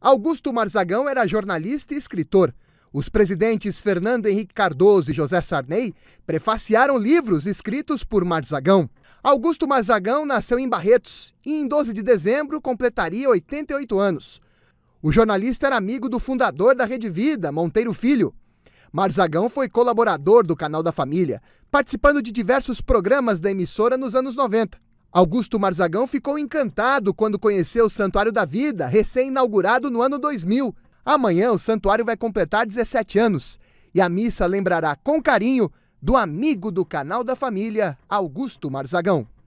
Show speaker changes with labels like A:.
A: Augusto Marzagão era jornalista e escritor. Os presidentes Fernando Henrique Cardoso e José Sarney prefaciaram livros escritos por Marzagão. Augusto Marzagão nasceu em Barretos e, em 12 de dezembro, completaria 88 anos. O jornalista era amigo do fundador da Rede Vida, Monteiro Filho. Marzagão foi colaborador do Canal da Família, participando de diversos programas da emissora nos anos 90. Augusto Marzagão ficou encantado quando conheceu o Santuário da Vida, recém-inaugurado no ano 2000. Amanhã o santuário vai completar 17 anos e a missa lembrará com carinho do amigo do canal da família, Augusto Marzagão.